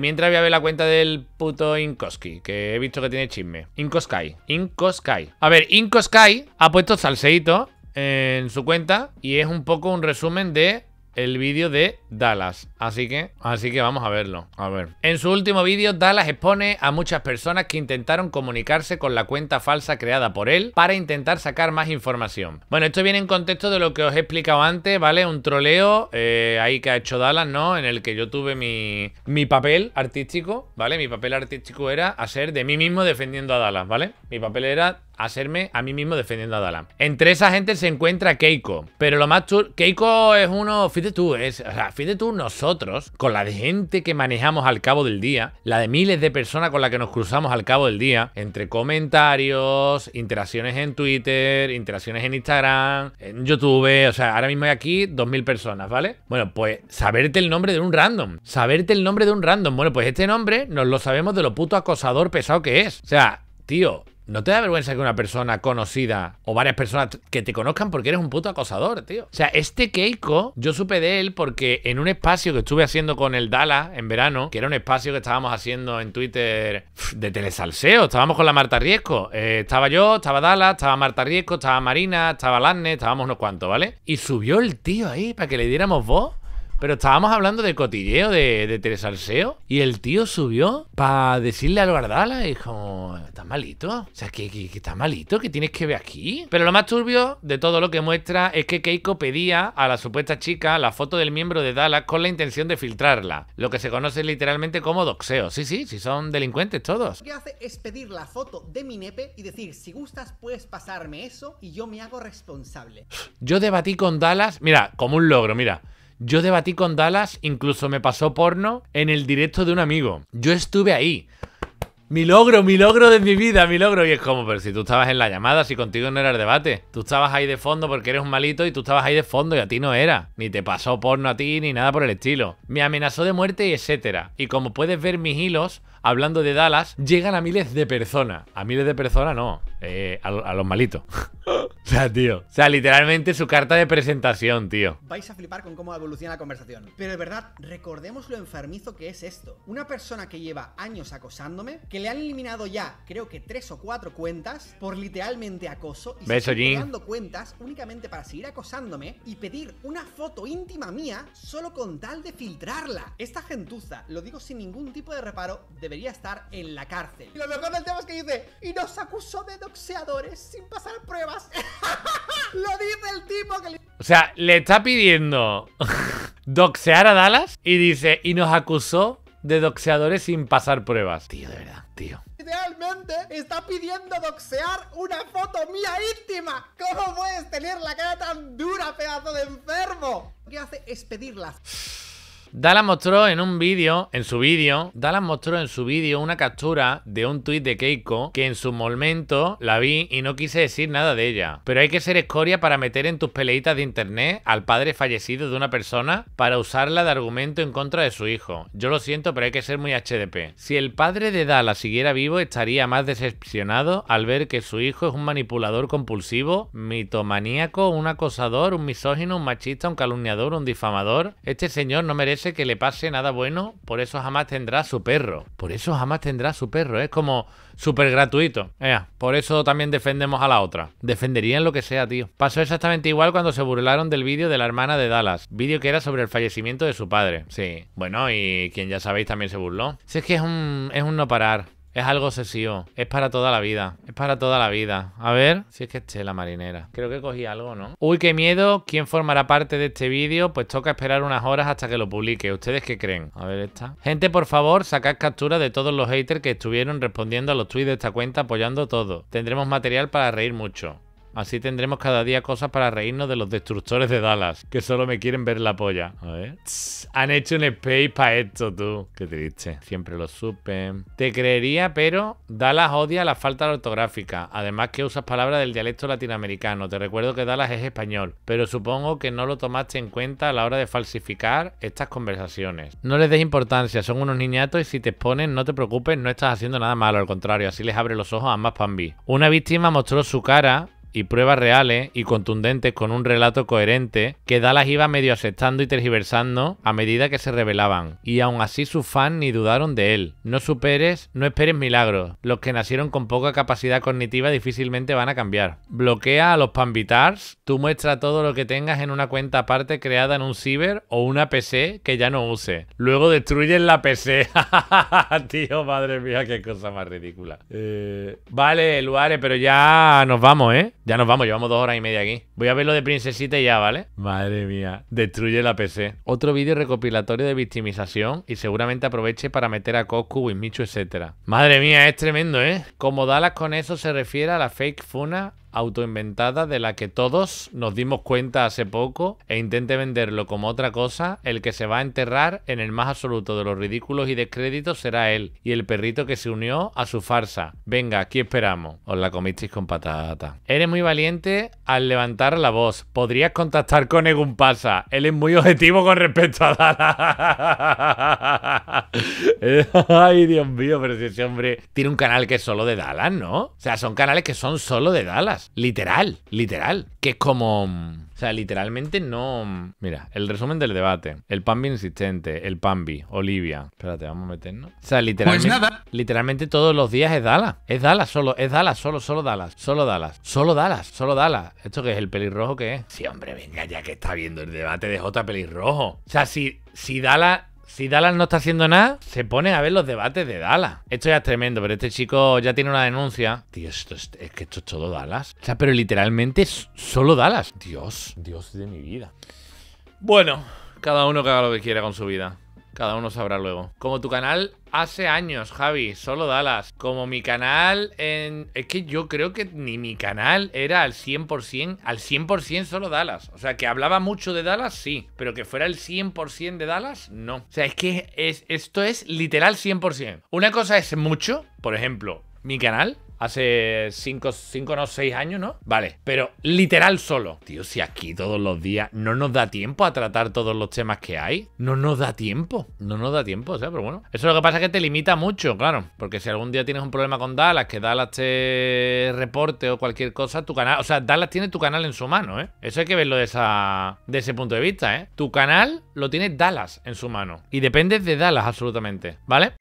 mientras voy a ver la cuenta del puto Inkoski, que he visto que tiene chisme. Inkoskai. Inkoskai. A ver, Inkoskai ha puesto salseito en su cuenta y es un poco un resumen de el vídeo de Dallas. Así que, así que vamos a verlo. A ver. En su último vídeo, Dallas expone a muchas personas que intentaron comunicarse con la cuenta falsa creada por él para intentar sacar más información. Bueno, esto viene en contexto de lo que os he explicado antes, ¿vale? Un troleo eh, ahí que ha hecho Dallas, ¿no? En el que yo tuve mi, mi papel artístico, ¿vale? Mi papel artístico era hacer de mí mismo defendiendo a Dallas, ¿vale? Mi papel era hacerme a mí mismo defendiendo a Dalam. Entre esa gente se encuentra Keiko. Pero lo más chulo, Keiko es uno, fíjate tú, es, o sea, fíjate tú nosotros, con la gente que manejamos al cabo del día, la de miles de personas con la que nos cruzamos al cabo del día, entre comentarios, interacciones en Twitter, interacciones en Instagram, en YouTube, o sea, ahora mismo hay aquí 2.000 personas, ¿vale? Bueno, pues saberte el nombre de un random, saberte el nombre de un random, bueno, pues este nombre nos lo sabemos de lo puto acosador pesado que es. O sea, tío, ¿No te da vergüenza que una persona conocida o varias personas que te conozcan porque eres un puto acosador, tío? O sea, este Keiko, yo supe de él porque en un espacio que estuve haciendo con el Dala en verano, que era un espacio que estábamos haciendo en Twitter de telesalseo, estábamos con la Marta Riesco. Eh, estaba yo, estaba Dala, estaba Marta Riesco, estaba Marina, estaba Lanne, estábamos unos cuantos, ¿vale? Y subió el tío ahí para que le diéramos voz. Pero estábamos hablando de cotilleo, de, Teresa Arceo y el tío subió para decirle al Guardala, y dijo, está malito? O sea, que, está malito, que tienes que ver aquí. Pero lo más turbio de todo lo que muestra es que Keiko pedía a la supuesta chica la foto del miembro de Dallas con la intención de filtrarla, lo que se conoce literalmente como doxeo. Sí, sí, sí, son delincuentes todos. Lo que hace es pedir la foto de mi nepe y decir, si gustas puedes pasarme eso y yo me hago responsable. Yo debatí con Dallas, mira, como un logro, mira. Yo debatí con Dallas, incluso me pasó porno en el directo de un amigo. Yo estuve ahí. Mi logro, mi logro de mi vida, mi logro. Y es como, pero si tú estabas en la llamada, si contigo no era el debate. Tú estabas ahí de fondo porque eres un malito y tú estabas ahí de fondo y a ti no era. Ni te pasó porno a ti ni nada por el estilo. Me amenazó de muerte y etcétera. Y como puedes ver mis hilos, hablando de Dallas, llegan a miles de personas. A miles de personas no, eh, a, los malitos. o sea, tío. O sea, literalmente su carta de presentación, tío. Vais a flipar con cómo evoluciona la conversación. Pero de verdad, recordemos lo enfermizo que es esto. Una persona que lleva años acosándome, que le han eliminado ya, creo que tres o cuatro cuentas, por literalmente acoso. Y Beso, dando cuentas únicamente para seguir acosándome y pedir una foto íntima mía solo con tal de filtrarla. Esta gentuza, lo digo sin ningún tipo de reparo, debe debería estar en la cárcel. Y lo mejor del tema es que dice, y nos acusó de doxeadores sin pasar pruebas. lo dice el tipo que O sea, le está pidiendo doxear a Dallas y dice, y nos acusó de doxeadores sin pasar pruebas. Tío, de verdad, tío. Idealmente está pidiendo doxear una foto mía íntima. ¿Cómo puedes tener la cara tan dura, pedazo de enfermo? Lo que hace es pedirla Dala mostró en un vídeo, en su vídeo, Dala mostró en su vídeo una captura de un tuit de Keiko que en su momento la vi y no quise decir nada de ella. Pero hay que ser escoria para meter en tus peleitas de internet al padre fallecido de una persona para usarla de argumento en contra de su hijo. Yo lo siento, pero hay que ser muy HDP. Si el padre de Dala siguiera vivo, estaría más decepcionado al ver que su hijo es un manipulador compulsivo, mitomaníaco, un acosador, un misógino, un machista, un calumniador, un difamador. Este señor no merece que le pase nada bueno, por eso jamás tendrá su perro. Por eso jamás tendrá su perro. Es como súper gratuito. por eso también defendemos a la otra. Defenderían lo que sea, tío. Pasó exactamente igual cuando se burlaron del vídeo de la hermana de Dallas. Vídeo que era sobre el fallecimiento de su padre. Sí. Bueno, y quien ya sabéis también se burló. Si es que es un, es un no parar. Es algo obsesivo. Es para toda la vida. Es para toda la vida. A ver si es que esté la marinera. Creo que cogí algo, ¿no? Uy, qué miedo. ¿Quién formará parte de este vídeo? Pues toca esperar unas horas hasta que lo publique. ¿Ustedes qué creen? A ver esta. Gente, por favor, sacad captura de todos los haters que estuvieron respondiendo a los tweets de esta cuenta apoyando todo. Tendremos material para reír mucho. Así tendremos cada día cosas para reírnos de los destructores de Dallas, que solo me quieren ver la polla. A ver. han hecho un space para esto, tú. Qué triste. Siempre lo supe. Te creería, pero Dallas odia la falta ortográfica. Además que usas palabras del dialecto latinoamericano. Te recuerdo que Dallas es español, pero supongo que no lo tomaste en cuenta a la hora de falsificar estas conversaciones. No les des importancia, son unos niñatos y si te exponen, no te preocupes, no estás haciendo nada malo. Al contrario, así les abre los ojos a ambas pambis. Una víctima mostró su cara y pruebas reales y contundentes con un relato coherente que Dallas iba medio aceptando y tergiversando a medida que se revelaban, y aún así sus fans ni dudaron de él. No superes, no esperes milagros, los que nacieron con poca capacidad cognitiva difícilmente van a cambiar. Bloquea a los panvitars, tú muestra todo lo que tengas en una cuenta aparte creada en un ciber o una PC que ya no use. Luego destruyen la PC. Tío, madre mía, qué cosa más ridícula. Eh, vale, Luare, pero ya nos vamos, ¿eh? Ya nos vamos, llevamos dos horas y media aquí. Voy a ver lo de Princesita y ya, ¿vale? Madre mía, destruye la PC. Otro vídeo recopilatorio de victimización y seguramente aproveche para meter a Coscu, Michu, etc. Madre mía, es tremendo, ¿eh? Como Dallas con eso se refiere a la fake funa autoinventada de la que todos nos dimos cuenta hace poco e intente venderlo como otra cosa, el que se va a enterrar en el más absoluto de los ridículos y descréditos será él y el perrito que se unió a su farsa. Venga, aquí esperamos. Os la comisteis con patata. Eres muy valiente al levantar la voz. Podrías contactar con Egun Pasa. Él es muy objetivo con respecto a Dallas. Ay, Dios mío, pero si ese hombre tiene un canal que es solo de Dallas, ¿no? O sea, son canales que son solo de Dallas. Literal, literal. Que es como... Mm, o sea, literalmente no... Mm. Mira, el resumen del debate. El Pambi insistente, el Pambi, Olivia. Espérate, vamos a meternos. O sea, pues literalmente... Literalmente todos los días es Dala Es Dala, solo, es Dallas solo, solo Dallas. Solo Dallas. Solo Dallas, solo Dala, ¿Esto que es? ¿El pelirrojo que es? Sí, hombre, venga, ya que está viendo el debate de J pelirrojo. O sea, si, si si Dallas no está haciendo nada, se pone a ver los debates de Dallas. Esto ya es tremendo, pero este chico ya tiene una denuncia. Tío, esto es, que esto es todo Dallas. O sea, pero literalmente es solo Dallas. Dios, Dios de mi vida. Bueno, cada uno que haga lo que quiera con su vida. Cada uno sabrá luego. Como tu canal hace años, Javi, solo Dallas. Como mi canal en... Es que yo creo que ni mi canal era al 100%, al 100% solo Dallas. O sea, que hablaba mucho de Dallas, sí. Pero que fuera el 100% de Dallas, no. O sea, es que es, esto es literal 100%. Una cosa es mucho, por ejemplo, mi canal hace 5, o no, 6 años, ¿no? Vale, pero literal solo. Tío, si aquí todos los días no nos da tiempo a tratar todos los temas que hay, no nos da tiempo, no nos da tiempo, o sea, pero bueno. Eso lo que pasa es que te limita mucho, claro, porque si algún día tienes un problema con Dallas, que Dallas te reporte o cualquier cosa, tu canal, o sea, Dallas tiene tu canal en su mano, ¿eh? Eso hay que verlo de, de ese punto de vista, ¿eh? Tu canal lo tiene Dallas en su mano y dependes de Dallas absolutamente, ¿vale?